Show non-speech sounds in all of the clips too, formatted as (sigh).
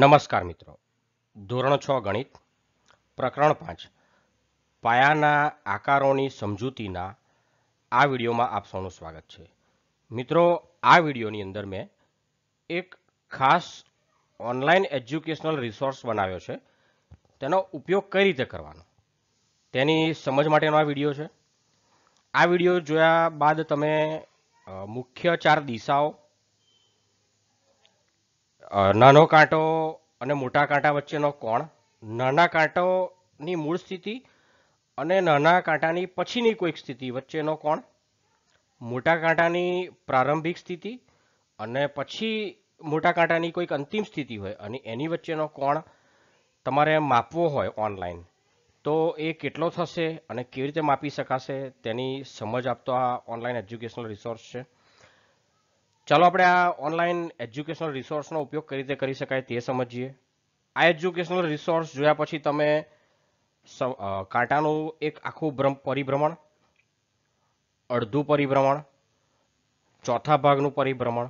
નમસ્કાર મિત્રો ધોરણ છ ગણિત પ્રકરણ પાંચ પાયાના આકારોની સમજૂતીના આ વિડીયોમાં આપ સૌનું સ્વાગત છે મિત્રો આ વિડીયોની અંદર મેં એક ખાસ ઓનલાઈન એજ્યુકેશનલ રિસોર્સ બનાવ્યો છે તેનો ઉપયોગ કઈ રીતે કરવાનો તેની સમજ માટેનો આ વિડીયો છે આ વિડીયો જોયા બાદ તમે મુખ્ય ચાર દિશાઓ નાનો કાંટો અને મોટા કાંટા વચ્ચેનો કોણ નાના કાંટોની મૂળ સ્થિતિ અને નાના કાંટાની પછીની કોઈક સ્થિતિ વચ્ચેનો કોણ મોટા કાંટાની પ્રારંભિક સ્થિતિ અને પછી મોટા કાંટાની કોઈક અંતિમ સ્થિતિ હોય અને એની વચ્ચેનો કોણ તમારે માપવો હોય ઓનલાઈન તો એ કેટલો થશે અને કેવી રીતે માપી શકાશે તેની સમજ આપતો આ ઓનલાઈન એજ્યુકેશનલ રિસોર્સ છે ચાલો આપણે આ ઓનલાઈન એજ્યુકેશનલ રિસોર્સનો ઉપયોગ કઈ રીતે કરી શકાય તે સમજીએ આ એજ્યુકેશનલ રિસોર્સ જોયા પછી તમે કાંટાનું એક આખું ભ્રમ પરિભ્રમણ અડધું પરિભ્રમણ ચોથા ભાગનું પરિભ્રમણ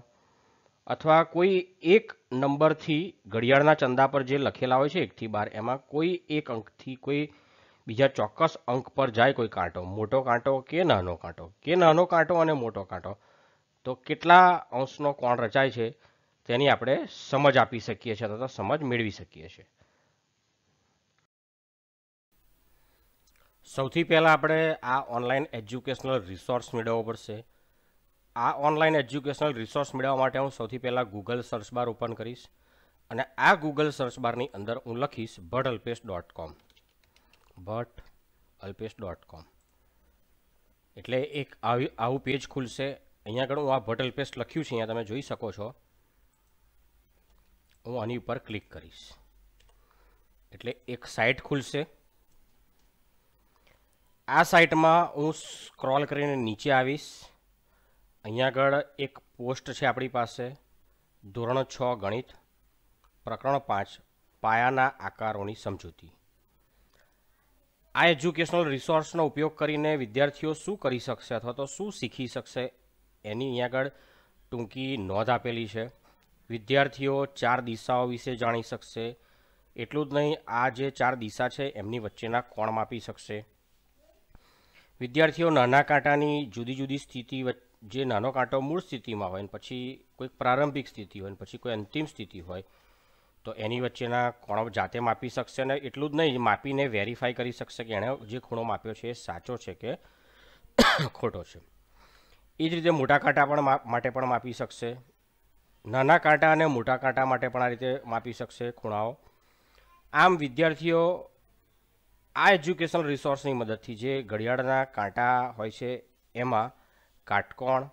અથવા કોઈ એક નંબરથી ઘડિયાળના ચંદા પર જે લખેલા હોય છે એકથી બાર એમાં કોઈ એક અંકથી કોઈ બીજા ચોક્કસ અંક પર જાય કોઈ કાંટો મોટો કાંટો કે નાનો કાંટો કે નાનો કાંટો અને મોટો કાંટો તો કેટલા અંશનો કોણ રચાય છે તેની આપણે સમજ આપી શકીએ છીએ અથવા સમજ મેળવી શકીએ છીએ સૌથી પહેલાં આપણે આ ઓનલાઈન એજ્યુકેશનલ રિસોર્સ મેળવવો પડશે આ ઓનલાઈન એજ્યુકેશનલ રિસોર્સ મેળવવા માટે હું સૌથી પહેલાં ગૂગલ સર્ચ બાર ઓપન કરીશ અને આ ગૂગલ સર્ચ બારની અંદર હું લખીશ Bhatt Alpesh dot com Bhatt Alpesh dot com એટલે એક આવી આવું પેજ ખુલશે અહીંયા આગળ હું આ બટલ પેસ્ટ લખ્યું છે અહીંયા તમે જોઈ શકો છો હું આની ઉપર ક્લિક કરીશ એટલે એક સાઇટ ખુલશે આ સાઇટમાં હું સ્ક્રોલ કરીને નીચે આવીશ અહીંયા આગળ એક પોસ્ટ છે આપણી પાસે ધોરણ છ ગણિત પ્રકરણ પાંચ પાયાના આકારોની સમજૂતી આ એજ્યુકેશનલ રિસોર્સનો ઉપયોગ કરીને વિદ્યાર્થીઓ શું કરી શકશે અથવા તો શું શીખી શકશે એની અહીં આગળ ટૂંકી નોંધ આપેલી છે વિદ્યાર્થીઓ ચાર દિશાઓ વિશે જાણી શકશે એટલું જ નહીં આ જે ચાર દિશા છે એમની વચ્ચેના કોણ માપી શકશે વિદ્યાર્થીઓ નાના કાંટાની જુદી જુદી સ્થિતિ જે નાનો કાંટો મૂળ સ્થિતિમાં હોય પછી કોઈક પ્રારંભિક સ્થિતિ હોય પછી કોઈ અંતિમ સ્થિતિ હોય તો એની વચ્ચેના ખૂણો જાતે માપી શકશે અને એટલું જ નહીં માપીને વેરીફાઈ કરી શકશે કે એણે જે ખૂણો માપ્યો છે એ સાચો છે કે ખોટો છે એ જ રીતે મોટા કાંટા પણ માટે પણ માપી શકશે નાના કાંટા અને મોટા કાંટા માટે પણ આ રીતે માપી શકશે ખૂણાઓ આમ વિદ્યાર્થીઓ આ એજ્યુકેશનલ રિસોર્સની મદદથી જે ઘડિયાળના કાંટા હોય છે એમાં કાટકોણ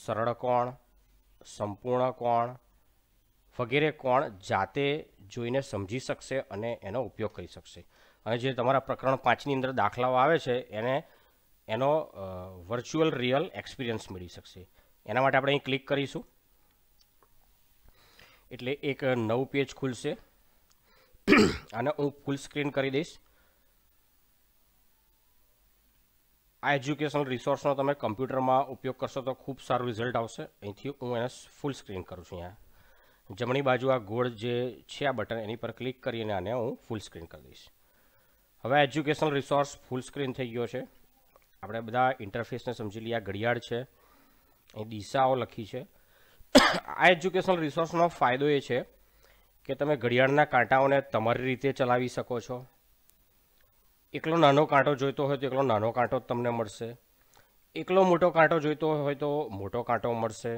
સરળ કોણ સંપૂર્ણ કોણ વગેરે કોણ જાતે જોઈને સમજી શકશે અને એનો ઉપયોગ કરી શકશે અને જે તમારા પ્રકરણ પાંચની અંદર દાખલાઓ આવે છે એને એનો વર્ચ્યુઅલ રિયલ એક્સપિરિયન્સ મેળવી શકશે એના માટે આપણે અહીં ક્લિક કરીશું એટલે એક નવું પેજ ખુલશે અને હું ફૂલ સ્ક્રીન કરી દઈશ આ એજ્યુકેશનલ રિસોર્સનો તમે કમ્પ્યુટરમાં ઉપયોગ કરશો તો ખૂબ સારું રિઝલ્ટ આવશે અહીંથી હું એને ફૂલ સ્ક્રીન કરું છું અહીંયા જમણી બાજુ આ ગોળ જે છે આ બટન એની પર ક્લિક કરીને આને હું ફૂલ સ્ક્રીન કરી દઈશ હવે એજ્યુકેશનલ રિસોર્સ ફૂલ સ્ક્રીન થઈ ગયો છે આપણે બધા ઇન્ટરફેસને સમજી લઈએ આ ઘડિયાળ છે એ દિશાઓ લખી છે આ એજ્યુકેશનલ રિસોર્સનો ફાયદો એ છે કે તમે ઘડિયાળના કાંટાઓને તમારી રીતે ચલાવી શકો છો એકલો નાનો કાંટો જોઈતો હોય તો એકલો નાનો કાંટો તમને મળશે એકલો મોટો કાંટો જોઈતો હોય તો મોટો કાંટો મળશે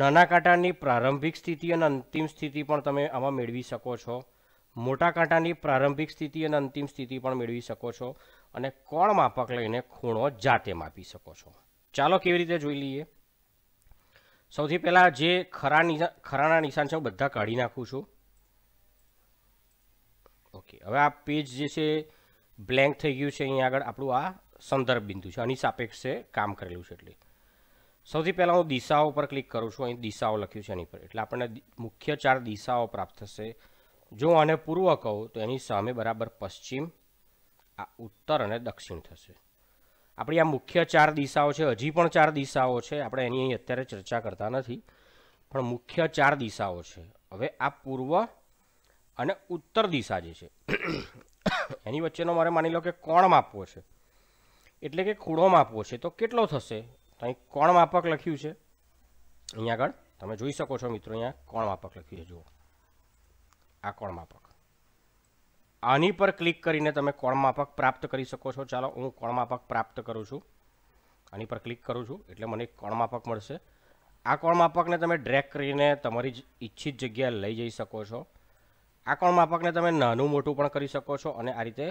નાના કાંટાની પ્રારંભિક સ્થિતિ અને અંતિમ સ્થિતિ પણ તમે આમાં મેળવી શકો છો મોટા કાંટાની પ્રારંભિક સ્થિતિ અને અંતિમ સ્થિતિ પણ મેળવી શકો છો અને કોણ માપક લઈને ખૂણો જાતે માપી શકો છો ચાલો કેવી રીતે જોઈ લઈએ સૌથી પહેલાં જે ખરા નિશા ખરાના નિશાન છે હું બધા કાઢી નાખું છું ઓકે હવે આ પેજ જે છે બ્લેન્ક થઈ ગયું છે અહીંયા આગળ આપણું આ સંદર્ભ બિંદુ છે આની સાપેક્ષે કામ કરેલું છે એટલે સૌથી પહેલાં હું દિશાઓ પર ક્લિક કરું છું અહીં દિશાઓ લખ્યું છે એની પર એટલે આપણને મુખ્ય ચાર દિશાઓ પ્રાપ્ત થશે જો આને પૂર્વ કહું તો એની સામે બરાબર પશ્ચિમ આ ઉત્તર અને દક્ષિણ થશે આપણી આ મુખ્ય ચાર દિશાઓ છે હજી પણ ચાર દિશાઓ છે આપણે એની અહીં અત્યારે ચર્ચા કરતા નથી પણ મુખ્ય ચાર દિશાઓ છે હવે આ પૂર્વ અને ઉત્તર દિશા જે છે એની વચ્ચેનો મારે માની લો કે કોણ માપવો છે એટલે કે ખૂણો માપવો છે તો કેટલો થશે તો અહીં કોણ માપક લખ્યું છે અહીંયા આગળ તમે જોઈ શકો છો મિત્રો અહીંયા કોણ માપક લખ્યું છે જુઓ આ કોણ માપક આની પર ક્લિક કરીને તમે કોણમાપક પ્રાપ્ત કરી શકો છો ચાલો હું કોણમાપક પ્રાપ્ત કરું છું આની પર ક્લિક કરું છું એટલે મને કોણમાપક મળશે આ કોણમાપકને તમે ડ્રેક કરીને તમારી ઈચ્છિત જગ્યાએ લઈ જઈ શકો છો આ કોણમાપકને તમે નાનું મોટું પણ કરી શકો છો અને આ રીતે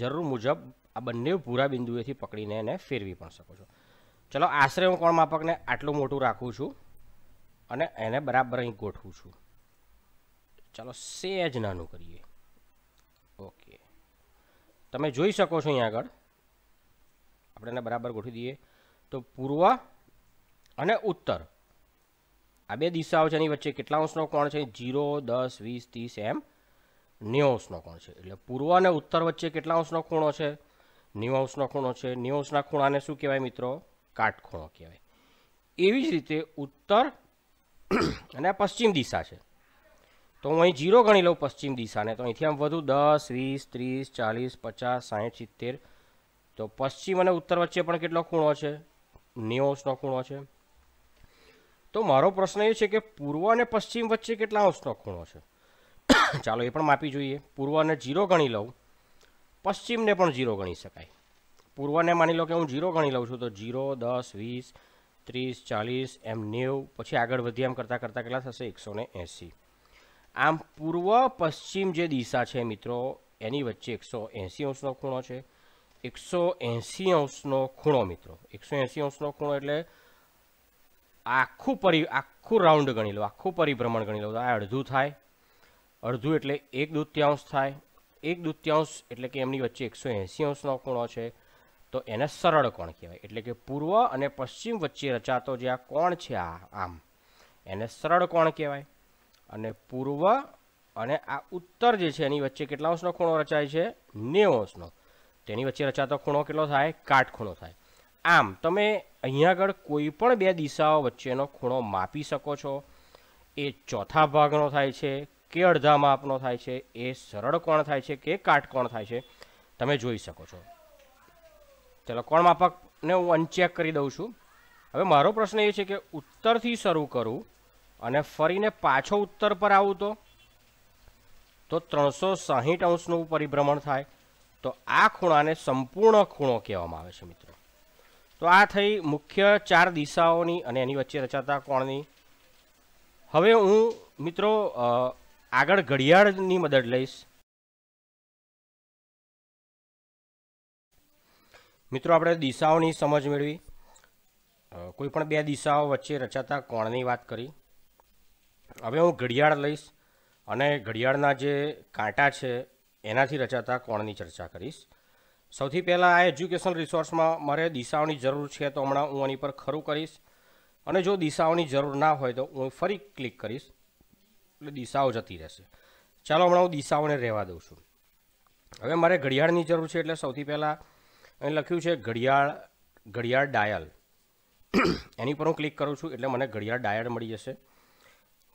જરૂર મુજબ આ બંને પૂરા બિંદુએથી પકડીને એને ફેરવી પણ શકો છો ચલો આશરે હું કોણમાપકને આટલું મોટું રાખું છું અને એને બરાબર અહીં ગોઠવું છું ચાલો સેજ નાનું કરીએ તમે જોઈ શકો છો અહીંયા આગળ આપણે એને બરાબર ગોઠવી દઈએ તો પૂર્વ અને ઉત્તર આ બે દિશાઓ છે એની વચ્ચે કેટલા અંશનો કોણ છે જીરો દસ વીસ ત્રીસ એમ નેવું અંશનો કોણ છે એટલે પૂર્વ અને ઉત્તર વચ્ચે કેટલા અંશનો ખૂણો છે નેવું અંશનો ખૂણો છે નેવું અંશના ખૂણાને શું કહેવાય મિત્રો કાટખૂણો કહેવાય એવી જ રીતે ઉત્તર અને પશ્ચિમ દિશા છે તો હું અહીં જીરો ગણી લઉં પશ્ચિમ દિશાને તો અહીંથી આમ વધુ દસ વીસ ત્રીસ ચાલીસ પચાસ સાહીઠ સિત્તેર તો પશ્ચિમ અને ઉત્તર વચ્ચે પણ કેટલો ખૂણો છે નેઓસનો ખૂણો છે તો મારો પ્રશ્ન એ છે કે પૂર્વ અને પશ્ચિમ વચ્ચે કેટલા અંશનો ખૂણો છે (coughs) ચાલો એ પણ માપી જોઈએ પૂર્વને જીરો ગણી લઉં પશ્ચિમને પણ જીરો ગણી શકાય પૂર્વને માની લો કે હું જીરો ગણી લઉં છું તો જીરો દસ વીસ ત્રીસ ચાલીસ એમ નેવું પછી આગળ વધી એમ કરતાં કરતાં કેટલા થશે એકસો ને એંસી આમ પૂર્વ પશ્ચિમ જે દિશા છે મિત્રો એની વચ્ચે એકસો એંસી અંશનો ખૂણો છે એકસો એંસી અંશનો ખૂણો મિત્રો એકસો એંસી અંશનો ખૂણો એટલે આખું પરિ આખું રાઉન્ડ ગણી લો આખું પરિભ્રમણ ગણી લો તો આ અડધું થાય અડધું એટલે એક દૂત્યાંશ થાય એક દૂત્યાંશ એટલે કે એમની વચ્ચે એકસો એંસી અંશનો ખૂણો છે તો એને સરળ કોણ કહેવાય એટલે કે પૂર્વ અને પશ્ચિમ વચ્ચે રચાતો જે આ કોણ છે આ આમ એને સરળ કોણ કહેવાય અને પૂર્વ અને આ ઉત્તર જે છે એની વચ્ચે કેટલા અંશનો ખૂણો રચાય છે નેવું અંશનો તેની વચ્ચે રચાતો ખૂણો કેટલો થાય કાટ ખૂણો થાય આમ તમે અહીંયા આગળ કોઈ પણ બે દિશાઓ વચ્ચેનો ખૂણો માપી શકો છો એ ચોથા ભાગનો થાય છે કે અડધા માપનો થાય છે એ સરળ કોણ થાય છે કે કાટ કોણ થાય છે તમે જોઈ શકો છો ચાલો કોણ માપકને હું અનચેક કરી દઉં છું હવે મારો પ્રશ્ન એ છે કે ઉત્તરથી શરૂ કરું અને ફરીને પાછો ઉત્તર પર આવું તો તો ત્રણસો સાહીઠ અંશનું પરિભ્રમણ થાય તો આ ખૂણાને સંપૂર્ણ ખૂણો કહેવામાં આવે છે મિત્રો તો આ થઈ મુખ્ય ચાર દિશાઓની અને એની વચ્ચે રચાતા કોણની હવે હું મિત્રો આગળ ઘડિયાળની મદદ લઈશ મિત્રો આપણે દિશાઓની સમજ મેળવી કોઈ પણ બે દિશાઓ વચ્ચે રચાતા કોણની વાત કરી હવે હું ઘડિયાળ લઈશ અને ઘડિયાળના જે કાંટા છે એનાથી રચાતા કોણની ચર્ચા કરીશ સૌથી પહેલાં આ એજ્યુકેશન રિસોર્સમાં મારે દિશાઓની જરૂર છે તો હમણાં હું આની પર ખરું કરીશ અને જો દિશાઓની જરૂર ના હોય તો હું ફરી ક્લિક કરીશ એટલે દિશાઓ જતી રહેશે ચાલો હમણાં હું દિશાઓને રહેવા દઉં છું હવે મારે ઘડિયાળની જરૂર છે એટલે સૌથી પહેલાં અહીં લખ્યું છે ઘડિયાળ ઘડિયાળ ડાયલ એની પર હું ક્લિક કરું છું એટલે મને ઘડિયાળ ડાયલ મળી જશે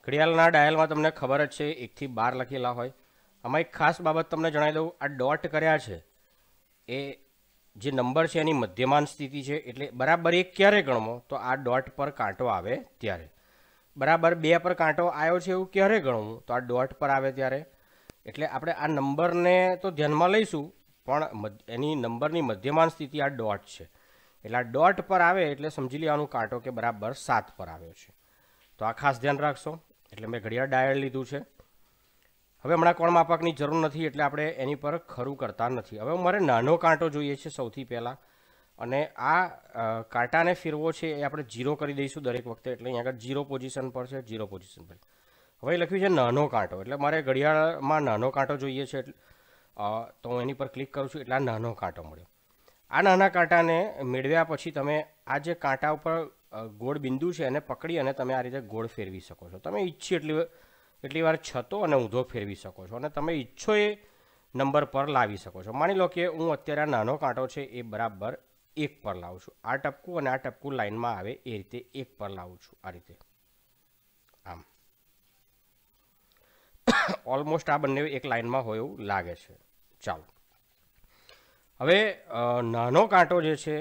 ઘડિયાળના ડાયલમાં તમને ખબર જ છે એકથી બાર લખેલા હોય આમાં એક ખાસ બાબત તમને જણાવી દઉં આ ડોટ કર્યા છે એ જે નંબર છે એની મધ્યમાન સ્થિતિ છે એટલે બરાબર એક ક્યારે ગણવો તો આ ડોટ પર કાંટો આવે ત્યારે બરાબર બે પર કાંટો આવ્યો છે એવું ક્યારે ગણવું તો આ ડોટ પર આવે ત્યારે એટલે આપણે આ નંબરને તો ધ્યાનમાં લઈશું પણ એની નંબરની મધ્યમાન સ્થિતિ આ ડોટ છે એટલે આ ડોટ પર આવે એટલે સમજી લેવાનું કાંટો કે બરાબર સાત પર આવ્યો છે તો આ ખાસ ધ્યાન રાખશો એટલે મેં ઘડિયાળ ડાયર લીધું છે હવે હમણાં કોણ માપકની જરૂર નથી એટલે આપણે એની પર ખરું કરતા નથી હવે મારે નાનો કાંટો જોઈએ છે સૌથી પહેલાં અને આ કાંટાને ફેરવો છે એ આપણે જીરો કરી દઈશું દરેક વખતે એટલે અહીંયા આગળ ઝીરો પોઝિશન પર છે ઝીરો પોઝિશન પર હવે લખ્યું છે નાનો કાંટો એટલે મારે ઘડિયાળમાં નાનો કાંટો જોઈએ છે એટલે તો હું એની પર ક્લિક કરું છું એટલે નાનો કાંટો મળ્યો આ નાના કાંટાને મેળવ્યા પછી તમે આ જે કાંટા ઉપર ગોળ બિંદુ છે એને પકડી અને તમે આ રીતે ગોળ ફેરવી શકો છો તમે ઈચ્છી એટલી એટલી વાર છતો અને ઊંધો ફેરવી શકો છો અને તમે ઈચ્છો એ નંબર પર લાવી શકો છો માની લો કે હું અત્યારે આ નાનો કાંટો છે એ બરાબર એક પર લાવું છું આ ટપકું અને આ ટપકું લાઇનમાં આવે એ રીતે એક પર લાવું છું આ રીતે આમ ઓલમોસ્ટ (coughs) આ બંને એક લાઇનમાં હોય એવું લાગે છે ચાલો હવે નાનો કાંટો જે છે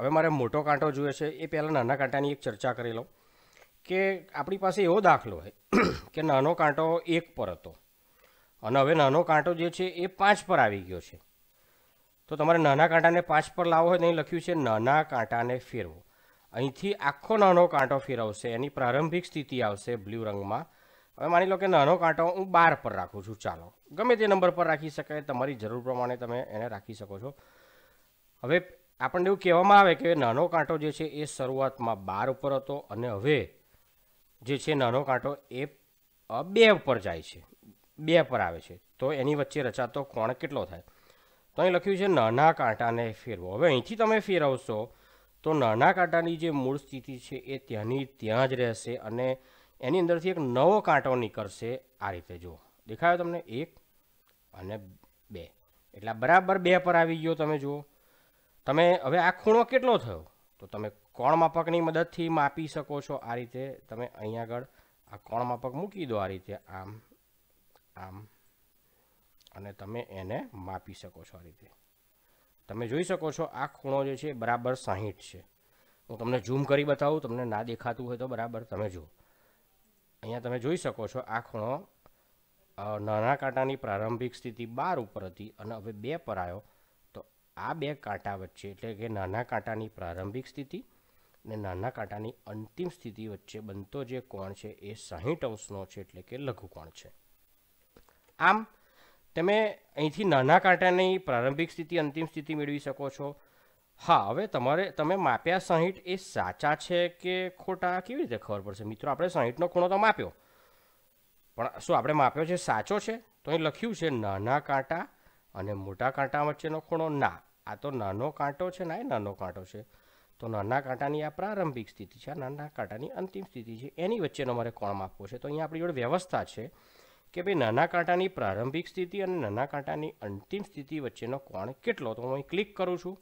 હવે મારે મોટો કાંટો જોઈએ છે એ પહેલાં નાના કાંટાની એક ચર્ચા કરી લઉં કે આપણી પાસે એવો દાખલો હોય (clears throat) કે નાનો કાંટો એક પર હતો અને હવે નાનો કાંટો જે છે એ પાંચ પર આવી ગયો છે તો તમારે નાના કાંટાને પાંચ પર લાવવો હોય નહીં લખ્યું છે નાના કાંટાને ફેરવો અહીંથી આખો નાનો કાંટો ફેરવશે એની પ્રારંભિક સ્થિતિ આવશે બ્લુ રંગમાં હવે માની લો કે નાનો કાંટો હું બાર પર રાખું છું ચાલો ગમે તે નંબર પર રાખી શકાય તમારી જરૂર પ્રમાણે તમે એને રાખી શકો છો હવે આપણને એવું કહેવામાં આવે કે નાનો કાંટો જે છે એ શરૂઆતમાં બાર ઉપર હતો અને હવે જે છે નાનો કાંટો એ બે ઉપર જાય છે બે પર આવે છે તો એની વચ્ચે રચાતો કોણ કેટલો થાય તો અહીં લખ્યું છે નાના કાંટાને ફેરવો હવે અહીંથી તમે ફેરવશો તો નાના કાંટાની જે મૂળ સ્થિતિ છે એ ત્યાંની ત્યાં જ રહેશે અને એની અંદરથી એક નવો કાંટો નીકળશે આ રીતે જુઓ દેખાયો તમને એક અને બે એટલે બરાબર બે પર આવી ગયો તમે જુઓ તમે હવે આ ખૂણો કેટલો થયો તો તમે કોણ માપકની મદદથી માપી શકો છો આ રીતે તમે અહીંયા આગળ આ કોણ માપક મૂકી દો આ રીતે આમ આમ અને તમે એને માપી શકો છો આ રીતે તમે જોઈ શકો છો આ ખૂણો જે છે બરાબર સાહીઠ છે હું તમને ઝૂમ કરી બતાવું તમને ના દેખાતું હોય તો બરાબર તમે જુઓ અહીંયા તમે જોઈ શકો છો આ ખૂણો નાના કાંટાની પ્રારંભિક સ્થિતિ બાર ઉપર હતી અને હવે બે પર આવ્યો આ બે કાંટા વચ્ચે એટલે કે નાના કાંટાની પ્રારંભિક સ્થિતિ અને નાના કાંટાની અંતિમ સ્થિતિ વચ્ચે બનતો જે કોણ છે એ સાહીઠ અંશનો છે એટલે કે લઘુ કોણ છે આમ તમે અહીંથી નાના કાંટાની પ્રારંભિક સ્થિતિ અંતિમ સ્થિતિ મેળવી શકો છો હા હવે તમારે તમે માપ્યા સાહીઠ એ સાચા છે કે ખોટા કેવી રીતે ખબર પડશે મિત્રો આપણે સાહીઠનો ખૂણો તો માપ્યો પણ શું આપણે માપ્યો છે સાચો છે તો અહીં લખ્યું છે નાના કાંટા અને મોટા કાંટા વચ્ચેનો ખૂણો ના આ તો નાનો કાંટો છે ને આ નાનો કાંટો છે તો નાના કાંટાની આ પ્રારંભિક સ્થિતિ છે આ નાના કાંટાની અંતિમ સ્થિતિ છે એની વચ્ચેનો મારે કોણ માપવો છે તો અહીંયા આપણી જોડે વ્યવસ્થા છે કે ભાઈ નાના કાંટાની પ્રારંભિક સ્થિતિ અને નાના કાંટાની અંતિમ સ્થિતિ વચ્ચેનો કોણ કેટલો તો હું અહીં ક્લિક કરું છું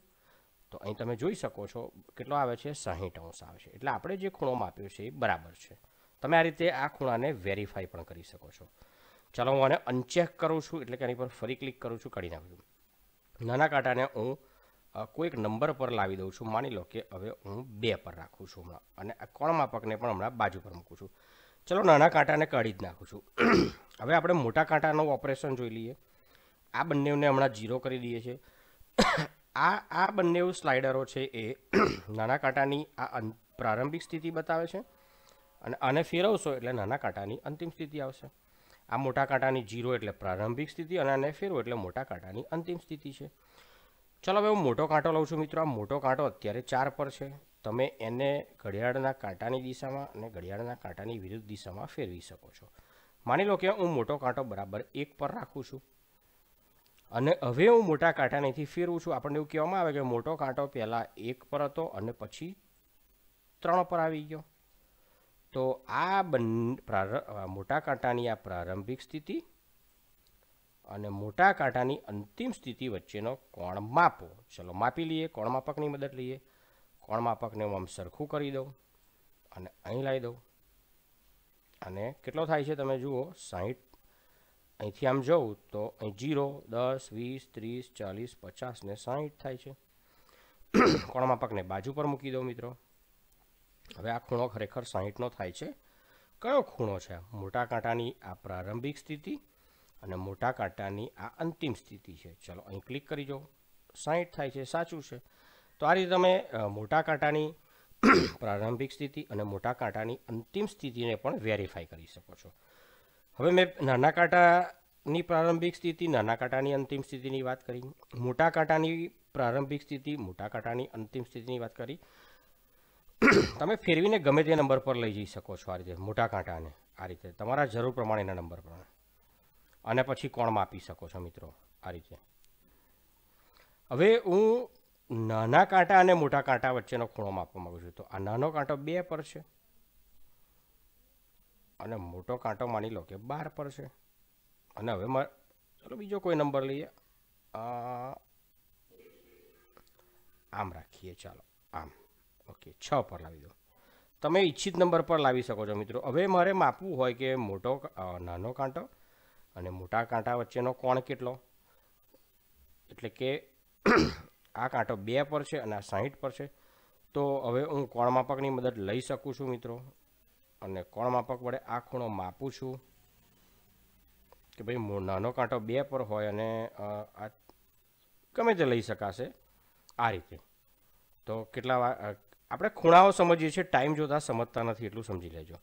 તો અહીં તમે જોઈ શકો છો કેટલો આવે છે સાહીઠ અંશ આવે છે એટલે આપણે જે ખૂણો માપ્યો છે એ બરાબર છે તમે આ રીતે આ ખૂણાને વેરીફાઈ પણ કરી શકો છો ચાલો હું આને અનચેક કરું છું એટલે કે આની પર ફરી ક્લિક કરું છું કાઢી નાખું છું નાના કાંટાને હું કોઈક નંબર પર લાવી દઉં છું માની લો કે હવે હું બે પર રાખું છું હમણાં અને આ કોણ માપકને પણ હમણાં બાજુ પર મૂકું છું ચલો નાના કાંટાને કાઢી જ નાખું છું (clears throat) હવે આપણે મોટા કાંટાનું ઓપરેશન જોઈ લઈએ આ બંનેને હમણાં ઝીરો કરી દઈએ છીએ (clears throat) આ આ બંને સ્લાઇડરો છે એ (clears throat) નાના કાંટાની આ પ્રારંભિક સ્થિતિ બતાવે છે અને આને ફેરવશો એટલે નાના કાંટાની અંતિમ સ્થિતિ આવશે આ મોટા કાંટાની જીરો એટલે પ્રારંભિક સ્થિતિ અને આને ફેરવો એટલે મોટા કાંટાની અંતિમ સ્થિતિ છે ચલો હવે હું મોટો કાંટો લઉં છું મિત્રો આ મોટો કાંટો અત્યારે ચાર પર છે તમે એને ઘડિયાળના કાંટાની દિશામાં અને ઘડિયાળના કાંટાની વિરુદ્ધ દિશામાં ફેરવી શકો છો માની લો કે હું મોટો કાંટો બરાબર એક પર રાખું છું અને હવે હું મોટા કાંટાનીથી ફેરવું છું આપણને એવું કહેવામાં આવે કે મોટો કાંટો પહેલાં એક પર હતો અને પછી ત્રણ પર આવી ગયો તો આ બંને મોટા કાંટાની આ પ્રારંભિક સ્થિતિ અને મોટા કાંટાની અંતિમ સ્થિતિ વચ્ચેનો કોણ માપો ચલો માપી લઈએ કોણ માપકની મદદ લઈએ કોણ માપકને હું આમ સરખું કરી દઉં અને અહીં લાવી દઉં અને કેટલો થાય છે તમે જુઓ સાહીઠ અહીંથી આમ જવું તો અહીં જીરો દસ વીસ ત્રીસ ચાલીસ પચાસ ને સાહીઠ થાય છે કોણ માપકને બાજુ પર મૂકી દઉં મિત્રો હવે આ ખૂણો ખરેખર સાહીઠનો થાય છે કયો ખૂણો છે મોટા કાંટાની આ પ્રારંભિક સ્થિતિ અને મોટા કાંટાની આ અંતિમ સ્થિતિ છે ચલો અહીં ક્લિક કરી જો સાહીઠ થાય છે સાચું છે તો આ રીતે તમે મોટા કાંટાની (clears throat) પ્રારંભિક સ્થિતિ અને મોટા કાંટાની અંતિમ સ્થિતિને પણ વેરીફાઈ કરી શકો છો હવે મેં નાના કાંટાની પ્રારંભિક સ્થિતિ નાના કાંટાની અંતિમ સ્થિતિની વાત કરી મોટા કાંટાની પ્રારંભિક સ્થિતિ મોટા કાંટાની અંતિમ સ્થિતિની વાત કરી તમે ફેરવીને ગમે તે નંબર પર લઈ જઈ શકો છો આ રીતે મોટા કાંટાને આ રીતે તમારા જરૂર પ્રમાણેના નંબર પર અને પછી કોણ માપી શકો છો મિત્રો આ રીતે હવે હું નાના કાંટા અને મોટા કાંટા વચ્ચેનો ખૂણો માપવા માગું છું તો આ નાનો કાંટો બે પર છે અને મોટો કાંટો માની લો કે બાર પર છે અને હવે મારે ચલો બીજો કોઈ નંબર લઈએ આમ રાખીએ ચાલો આમ ઓકે છ પર લાવી દો તમે ઈચ્છિત નંબર પર લાવી શકો છો મિત્રો હવે મારે માપવું હોય કે મોટો નાનો કાંટો અને મોટા કાંટા વચ્ચેનો કોણ કેટલો એટલે કે આ કાંટો બે પર છે અને આ સાહીઠ પર છે તો હવે હું કોણ માપકની મદદ લઈ શકું છું મિત્રો અને કોણ માપક વડે આ ખૂણો માપું છું કે ભાઈ નાનો કાંટો બે પર હોય અને આ ગમે તે લઈ શકાશે આ રીતે તો કેટલા આપણે ખૂણાઓ સમજીએ છીએ ટાઈમ જોતાં સમજતા નથી એટલું સમજી લેજો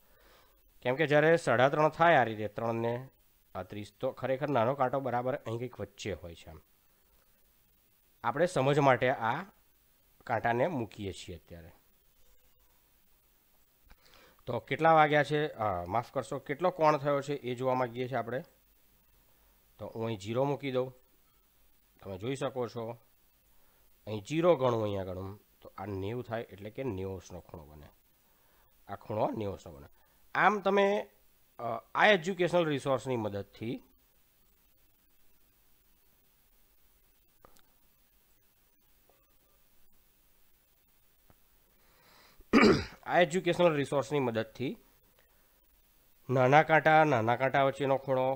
કેમ કે જ્યારે સાડા ત્રણ થાય આ રીતે ત્રણને ત્રીસ તો ખરેખર નાનો કાંટો બરાબર અહીં કંઈક વચ્ચે હોય છે આમ આપણે સમજ માટે આ કાંટાને મૂકીએ છીએ અત્યારે તો કેટલા વાગ્યા છે માફ કરશો કેટલો કોણ થયો છે એ જોવા માંગીએ છીએ આપણે તો હું અહીં જીરો મૂકી દઉં તમે જોઈ શકો છો અહીં જીરો ગણું અહીંયા ગણું તો આ નેવું થાય એટલે કે નેવસનો ખૂણો બને આ ખૂણો નેવસનો બને આમ તમે આ એજ્યુકેશનલ રિસોર્સની મદદથી આ એજ્યુકેશનલ રિસોર્સની મદદથી નાના કાંટા નાના કાંટા વચ્ચેનો ખૂણો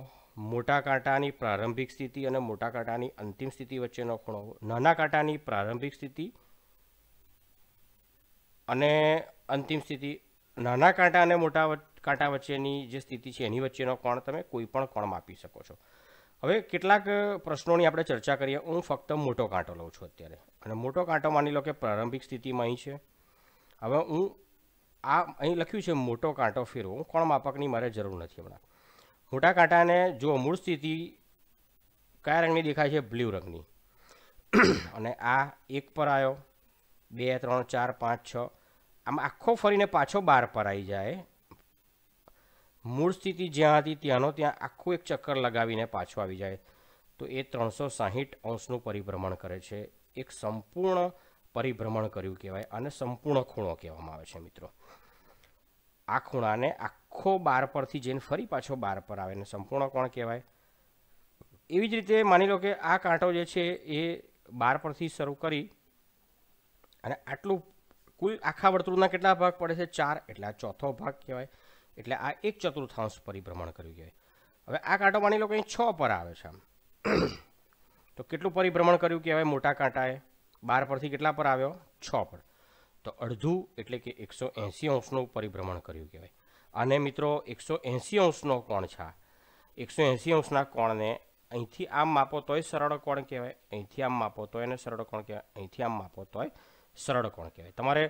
મોટા કાંટાની પ્રારંભિક સ્થિતિ અને મોટા કાંટાની અંતિમ સ્થિતિ વચ્ચેનો ખૂણો નાના કાંટાની પ્રારંભિક સ્થિતિ અને અંતિમ સ્થિતિ નાના કાંટા અને મોટા કાંટા વચ્ચેની જે સ્થિતિ છે એની વચ્ચેનો કોણ તમે કોઈ પણ કોણ માપી શકો છો હવે કેટલાક પ્રશ્નોની આપણે ચર્ચા કરીએ હું ફક્ત મોટો કાંટો લઉં છું અત્યારે અને મોટો કાંટો માની લો કે પ્રારંભિક સ્થિતિમાં અહીં છે હવે હું આ અહીં લખ્યું છે મોટો કાંટો ફેરવો હું કોણ માપકની મારે જરૂર નથી હમણાં મોટા કાંટાને જો મૂળ સ્થિતિ કયા રંગની દેખાય છે બ્લ્યુ રંગની અને આ એક પર આવ્યો બે ત્રણ ચાર પાંચ છ આમ આખો ફરીને પાછો બાર પર આવી જાય મૂળ સ્થિતિ જ્યાં હતી ત્યાંનો ત્યાં આખું એક ચક્કર લગાવીને પાછો આવી જાય તો એ ત્રણસો સાહીઠ અંશનું પરિભ્રમણ કરે છે એક સંપૂર્ણ પરિભ્રમણ કર્યું કહેવાય અને સંપૂર્ણ ખૂણો કહેવામાં આવે છે મિત્રો આ ખૂણાને આખો બાર પરથી જઈને ફરી પાછો બાર પર આવે ને સંપૂર્ણ કોણ કહેવાય એવી જ રીતે માની લો કે આ કાંટો જે છે એ બાર પરથી શરૂ કરી અને આટલું કુલ આખા વર્તુળના કેટલા ભાગ પડે છે ચાર એટલે આ ચોથો ભાગ કહેવાય એટલે આ એક ચતુર્થાંશ પરિભ્રમણ કર્યું કહેવાય હવે આ કાંટો માની લો કે અહીં છ પર આવે છે આમ (clears throat) તો કેટલું પરિભ્રમણ કર્યું કહેવાય મોટા કાંટાએ બાર પરથી કેટલા પર આવ્યો છ પર તો અડધું એટલે કે એકસો એંસી અંશનું પરિભ્રમણ કર્યું કહેવાય અને મિત્રો એકસો એંસી અંશનો કોણ છે એકસો એંસી અંશના કોણને અહીંથી આમ માપો તોય સરળ કોણ કહેવાય અહીંથી આમ માપો તો એને સરળ કોણ કહેવાય અહીંથી આમ માપો તોય સરળ કોણ કહેવાય તમારે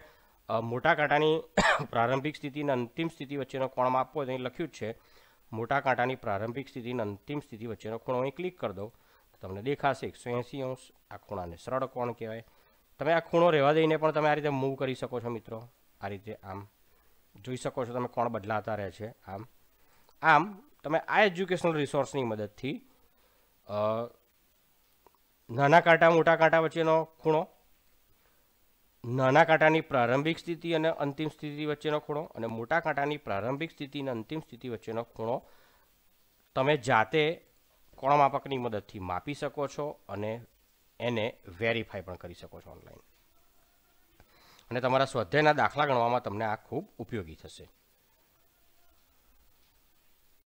મોટા કાંટાની (coughs) પ્રારંભિક સ્થિતિ અને અંતિમ સ્થિતિ વચ્ચેનો કોણ માપવો અહીં લખ્યું જ છે મોટા કાંટાની પ્રારંભિક સ્થિતિ અને અંતિમ સ્થિતિ વચ્ચેનો ખૂણો અહીં ક્લિક કરી દો તમને દેખાશે એકસો એંસી અંશ આ ખૂણાને સરળ કોણ કહેવાય તમે આ ખૂણો રહેવા દઈને પણ તમે આ રીતે મૂવ કરી શકો છો મિત્રો આ રીતે આમ જોઈ શકો છો તમે કોણ બદલાતા રહે છે આમ આમ તમે આ એજ્યુકેશનલ રિસોર્સની મદદથી નાના કાંટા મોટા કાંટા વચ્ચેનો ખૂણો નાના કાંટાની પ્રારંભિક સ્થિતિ અને અંતિમ સ્થિતિ વચ્ચેનો ખૂણો અને મોટા કાંટાની પ્રારંભિક સ્થિતિ અને અંતિમ સ્થિતિ વચ્ચેનો ખૂણો તમે જાતે કોણમાપકની મદદથી માપી શકો છો અને એને વેરીફાઈ પણ કરી શકો છો ઓનલાઈન અને તમારા સ્વાધ્યાયના દાખલા ગણવામાં તમને આ ખૂબ ઉપયોગી થશે